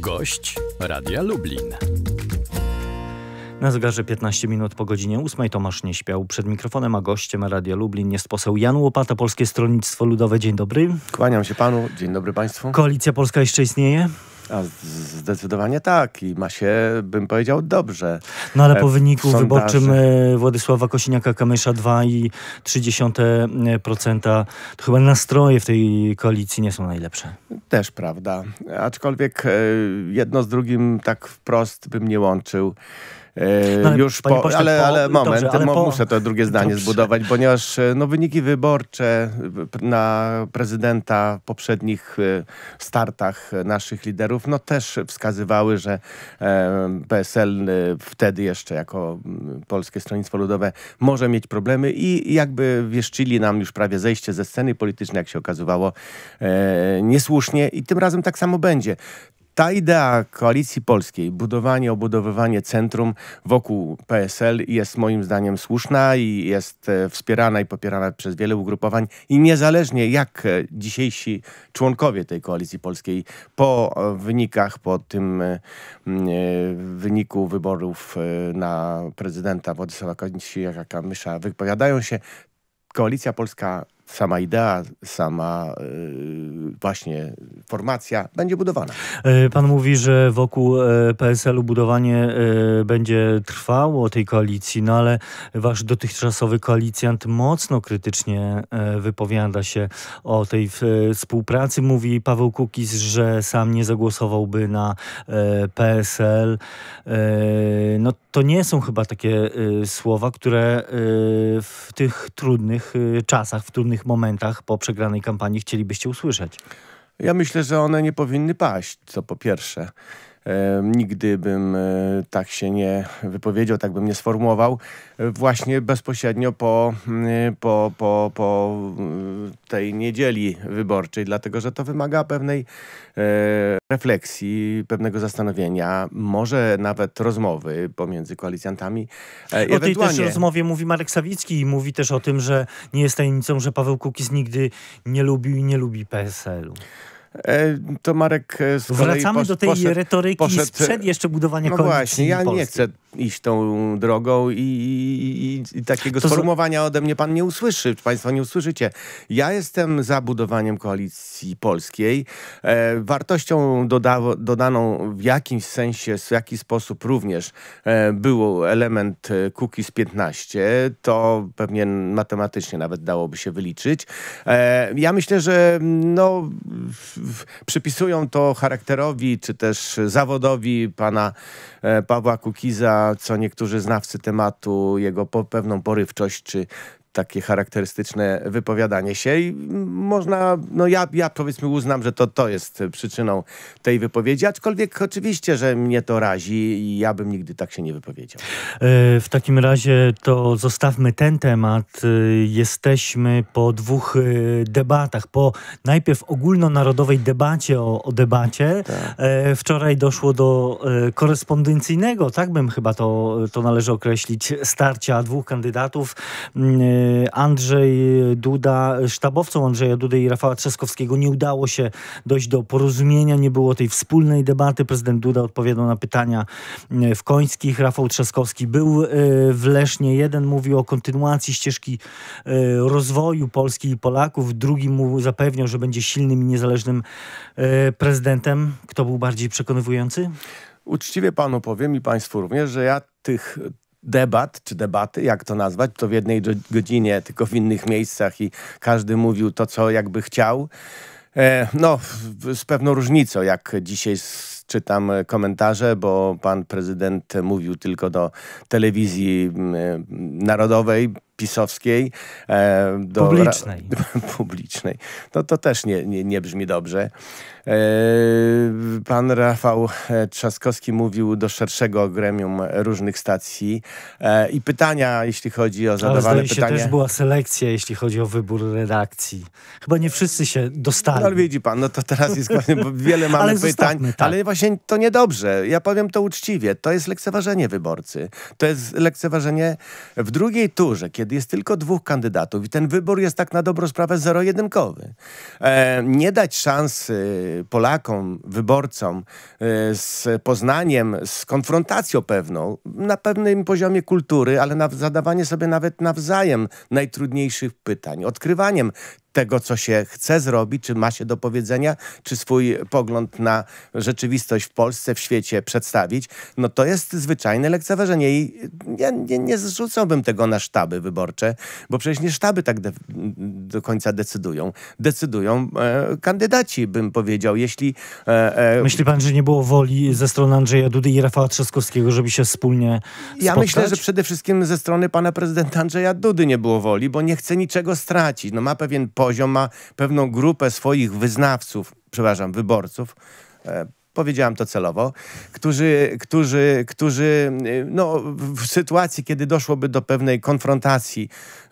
Gość Radia Lublin. Na zegarze 15 minut po godzinie 8 Tomasz nie śpiał. Przed mikrofonem a gościem Radia Lublin jest poseł Jan Łopata, Polskie Stronnictwo Ludowe. Dzień dobry. Kłaniam się panu. Dzień dobry państwu. Koalicja Polska jeszcze istnieje? A zdecydowanie tak i ma się, bym powiedział, dobrze. No ale e, po wyniku wyborczym e, Władysława Kosiniaka-Kamysza 2,3% to chyba nastroje w tej koalicji nie są najlepsze. Też prawda. Aczkolwiek e, jedno z drugim tak wprost bym nie łączył. No, e, już po, pośle, ale, ale moment, dobrze, ale po... muszę to drugie zdanie dobrze. zbudować, ponieważ e, no, wyniki wyborcze e, na prezydenta poprzednich startach naszych liderów no, też wskazywały, że PSL wtedy jeszcze jako mm, Polskie Stronnictwo Ludowe może mieć problemy i jakby wieszczyli nam już prawie zejście ze sceny politycznej, jak się okazywało, niesłusznie i tym razem tak samo będzie ta idea koalicji polskiej, budowanie, obudowywanie centrum wokół PSL jest moim zdaniem słuszna i jest e, wspierana i popierana przez wiele ugrupowań i niezależnie jak e, dzisiejsi członkowie tej koalicji polskiej po e, wynikach, po tym wyniku wyborów na prezydenta Władysława Kosiniaka-Kamysza wypowiadają się, koalicja polska sama idea, sama y, właśnie formacja będzie budowana. E, pan mówi, że wokół e, PSL-u budowanie e, będzie trwało tej koalicji, no ale wasz dotychczasowy koalicjant mocno krytycznie wypowiada się o tej współpracy. Mówi Paweł Kukiz, że sam nie zagłosowałby na PSL. No to nie są chyba takie słowa, które w tych trudnych czasach, w trudnych pewnych momentach po przegranej kampanii chcielibyście usłyszeć? Ja myślę, że one nie powinny paść, to po pierwsze. E, nigdy bym e, tak się nie wypowiedział, tak bym nie sformułował. E, właśnie bezpośrednio po, po, po, po tej niedzieli wyborczej, dlatego że to wymaga pewnej refleksji, pewnego zastanowienia, może nawet rozmowy pomiędzy koalicjantami. o tej też rozmowie mówi Marek Sawicki i mówi też o tym, że nie jest tajemnicą, że Paweł Kukiz nigdy nie lubił i nie lubi PSL-u. E, to Marek e, z Wracamy kolei Wracamy do tej poszedł, retoryki poszedł, sprzed jeszcze budowania no koalicji właśnie, ja Polski. nie chcę iść tą drogą i, i, i, takiego to sformułowania ode mnie pan nie usłyszy, państwo nie usłyszycie. Ja jestem za budowaniem koalicji polskiej. E, wartością doda dodaną w jakimś sensie, w jaki sposób również e, był element e, z 15. To pewnie matematycznie nawet dałoby się wyliczyć. E, ja myślę, że no, przypisują to charakterowi, czy też zawodowi pana e, Pawła Kukiza co niektórzy znawcy tematu, jego po pewną porywczość czy takie charakterystyczne wypowiadanie się i można, no ja, ja powiedzmy uznam, że to, to jest przyczyną tej wypowiedzi, aczkolwiek oczywiście, że mnie to razi i ja bym nigdy tak się nie wypowiedział. E, w takim razie to zostawmy ten temat. E, jesteśmy po dwóch e, debatach, po najpierw ogólnonarodowej debacie o, o debacie. Tak. Wczoraj doszło do korespondencyjnego, tak bym chyba to, to należy określić, starcia dwóch kandydatów mm, Andrzej Duda, sztabowcom Andrzeja Dudy i Rafała Trzaskowskiego nie udało się dojść do porozumienia, nie było tej wspólnej debaty. Prezydent Duda odpowiadał na pytania e, w Końskich. Rafał Trzaskowski był e, w Lesznie. Jeden mówił o kontynuacji ścieżki e, rozwoju Polski i Polaków, drugi mu zapewniał, że będzie silnym i niezależnym prezydentem. Kto był bardziej przekonywujący? Uczciwie panu powiem i państwu również, że ja tych debat, czy debaty, jak to nazwać, to w jednej godzinie, tylko w innych miejscach i każdy mówił to, co jakby chciał. E, no, z pewną różnicą, jak dzisiaj czytam komentarze, bo pan prezydent mówił tylko do telewizji mm, e, narodowej, pisowskiej. E, do, publicznej. publicznej. No to też nie, nie, nie brzmi dobrze. E, pan Rafał e, Trzaskowski mówił do szerszego gremium różnych stacji i pytania, jeśli chodzi o zadawane Ale pytania. też była selekcja, jeśli chodzi o wybór redakcji. Chyba nie wszyscy się dostali. No widzi pan, no to teraz jest właśnie, wiele mamy ale pytań, tak. ale właśnie to niedobrze. Ja powiem to uczciwie. To jest lekceważenie wyborcy. To jest lekceważenie w drugiej turze, kiedy kiedy jest tylko dwóch kandydatów i ten wybór jest tak na dobrą sprawę zero-jedynkowy. E, nie dać szansy Polakom, wyborcom e, z poznaniem, z konfrontacją pewną, na pewnym poziomie kultury, ale na zadawanie sobie nawet nawzajem najtrudniejszych pytań, odkrywaniem tego, co się chce zrobić, czy ma się do powiedzenia, czy swój pogląd na rzeczywistość w Polsce, w świecie przedstawić, no to jest zwyczajne lekceważenie i ja nie, nie zrzucałbym tego na sztaby wyborcze, bo przecież nie sztaby tak do końca decydują. Decydują e, kandydaci, bym powiedział, jeśli... E, e, myśli pan, że nie było woli ze strony Andrzeja Dudy i Rafała Trzaskowskiego, żeby się wspólnie spotkać? Ja myślę, że przede wszystkim ze strony pana prezydenta Andrzeja Dudy nie było woli, bo nie chce niczego stracić. No ma pewien poziom, ma pewną grupę swoich wyznawców, przepraszam, wyborców, e, powiedziałam to celowo, którzy, którzy, którzy y, no, w sytuacji, kiedy doszłoby do pewnej konfrontacji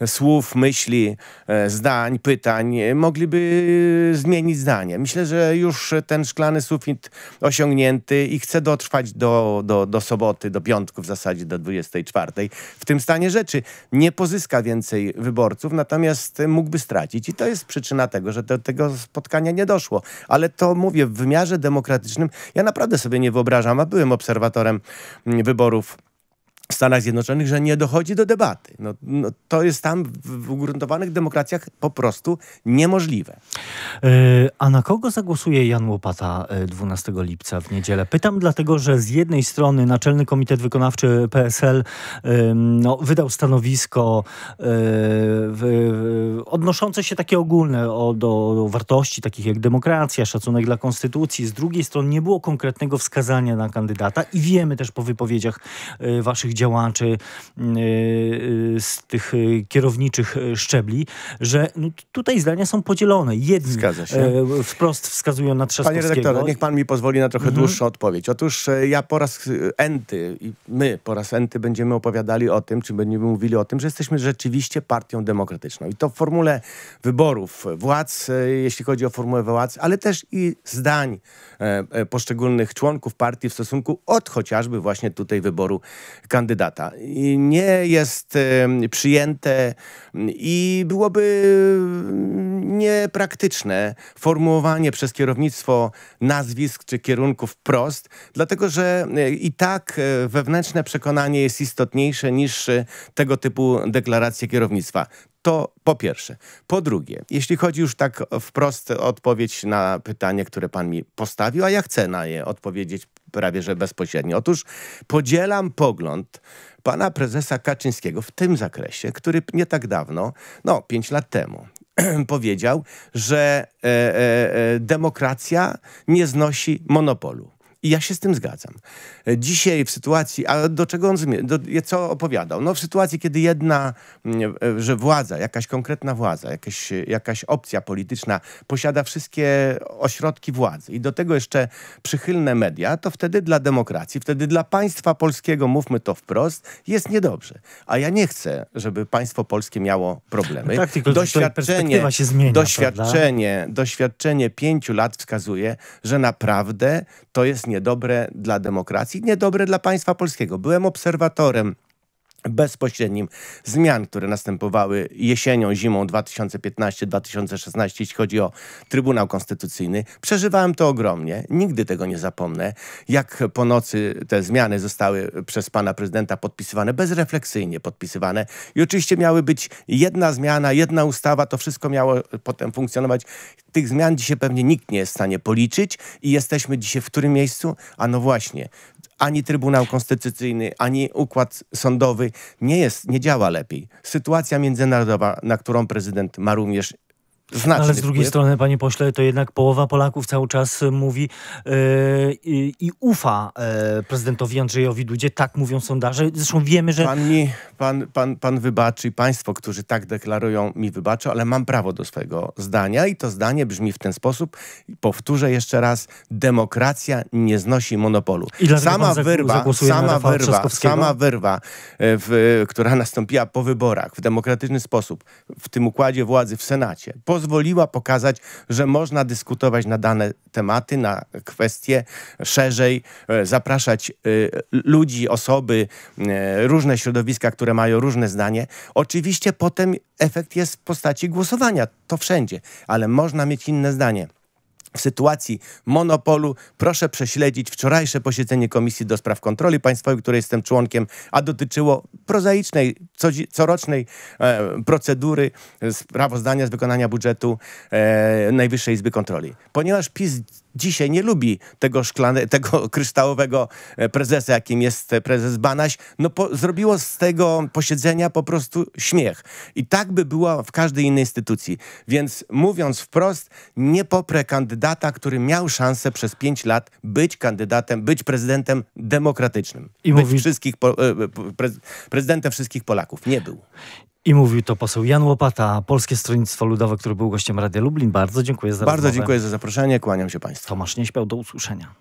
słów, myśli, e, zdań, pytań, e, mogliby zmienić zdanie. Myślę, że już ten szklany sufit osiągnięty i chce dotrwać do, do, do soboty, do piątku w zasadzie, do 24. W tym stanie rzeczy nie pozyska więcej wyborców, natomiast mógłby stracić i to jest przyczyna tego, że do tego spotkania nie doszło. Ale to mówię, w wymiarze demokratycznym ja naprawdę sobie nie wyobrażam, a byłem obserwatorem wyborów w Stanach Zjednoczonych, że nie dochodzi do debaty. No, no to jest tam w, ugruntowanych demokracjach po prostu niemożliwe. E, a na kogo zagłosuje Jan Łopata 12 e, lipca w niedzielę? Pytam dlatego, że z jednej strony Naczelny Komitet Wykonawczy PSL e, no, wydał stanowisko odnoszące się takie ogólne o, do, do wartości takich jak demokracja, szacunek dla konstytucji. Z drugiej strony nie było konkretnego wskazania na kandydata i wiemy też po wypowiedziach waszych działaczy mm, y, y, z tych y, kierowniczych szczebli, że no, tutaj zdania są podzielone. Jedni się. E, wprost wskazują na Trzaskowskiego. Panie redaktorze, niech pan mi pozwoli na trochę mhm. dłuższą odpowiedź. Otóż e, ja po raz e, enty, i my po raz enty będziemy opowiadali o tym, czy będziemy mówili o tym, że jesteśmy rzeczywiście partią demokratyczną. I to w formule wyborów władz, jeśli chodzi o formułę władz, ale też i zdań poszczególnych członków partii w stosunku od chociażby właśnie tutaj wyboru kandydatów kandydata. Nie jest przyjęte mm, i byłoby mm, niepraktyczne formułowanie przez kierownictwo nazwisk czy kierunków wprost, dlatego że e, i tak e, wewnętrzne przekonanie jest istotniejsze niż e, tego typu deklaracje kierownictwa. To po pierwsze. Po drugie, jeśli chodzi już tak wprost o odpowiedź na pytanie, które pan mi postawił, a ja chcę na je odpowiedzieć prawie że bezpośrednio. Otóż podzielam pogląd pana prezesa Kaczyńskiego w tym zakresie, który nie tak dawno, no pięć lat temu, powiedział, że e, e, e, demokracja nie znosi monopolu. I ja się z tym zgadzam. E, dzisiaj w sytuacji, a do czego on zmierza, co opowiadał? No w sytuacji, kiedy jedna, mm, e, że władza, jakaś konkretna władza, jakaś, jakaś opcja polityczna posiada wszystkie ośrodki władzy i do tego jeszcze przychylne media, to wtedy dla demokracji, wtedy dla państwa polskiego, mówmy to wprost, jest niedobrze. A ja nie chcę, żeby państwo polskie miało problemy. No tak, tylko doświadczenie, zmienia, doświadczenie, doświadczenie pięciu lat wskazuje, że naprawdę to jest jest niedobre dla demokracji, niedobre dla państwa polskiego. Byłem obserwatorem bezpośrednim zmian, które następowały jesienią, zimą 2015-2016, jeśli chodzi o Trybunał Konstytucyjny. Przeżywałem to ogromnie, nigdy tego nie zapomnę, jak po nocy te zmiany zostały przez pana prezydenta podpisywane, bezrefleksyjnie podpisywane i oczywiście miały być jedna zmiana, jedna ustawa, to wszystko miało potem funkcjonować. Tych zmian dzisiaj pewnie nikt nie jest w stanie policzyć i jesteśmy dzisiaj w którym miejscu? A no właśnie, ani Trybunał Konstytucyjny, ani układ sądowy nie jest, nie działa lepiej. Sytuacja międzynarodowa, na którą prezydent ma również Znacznie Ale z drugiej wpływ. strony, panie pośle, to jednak połowa Polaków cały czas y, mówi yy, i ufa yy, prezydentowi Andrzejowi Dudzie. Tak mówią sondaże. Zresztą wiemy, że... Pan, mi, pan, pan, pan wybaczy, państwo, którzy tak deklarują, mi wybaczą, ale mam prawo do swojego zdania i to zdanie brzmi w ten sposób. Powtórzę jeszcze raz. Demokracja nie znosi monopolu. I sama wyrwa, sama wyrwa, sama wyrwa, w, która nastąpiła po wyborach w demokratyczny sposób, w tym układzie władzy w Senacie, po pozwoliła pokazać, że można dyskutować na dane tematy, na kwestie szerzej, e, zapraszać e, ludzi, osoby, e, różne środowiska, które mają różne zdanie. Oczywiście potem efekt jest w postaci głosowania, to wszędzie, ale można mieć inne zdanie w sytuacji monopolu, proszę prześledzić wczorajsze posiedzenie Komisji do Spraw Kontroli Państwowej, której jestem członkiem, a dotyczyło prozaicznej, corocznej e, procedury sprawozdania z wykonania budżetu e, Najwyższej Izby Kontroli. Ponieważ PiS dzisiaj nie lubi tego szklane, tego kryształowego e, prezesa, jakim jest prezes Banaś, no po, zrobiło z tego posiedzenia po prostu śmiech. I tak by było w każdej innej instytucji. Więc mówiąc wprost, nie poprę kandydata kandydata, który miał szansę przez pięć lat być kandydatem, być prezydentem demokratycznym. I być mówi... wszystkich po, e, e, pre, prezydentem wszystkich Polaków. Nie był. I mówił to poseł Jan Łopata, Polskie Stronnictwo Ludowe, który był gościem Radia Lublin. Bardzo dziękuję za Bardzo rozmowę. dziękuję za zaproszenie. Kłaniam się Państwu. Tomasz nie śpiał. Do usłyszenia.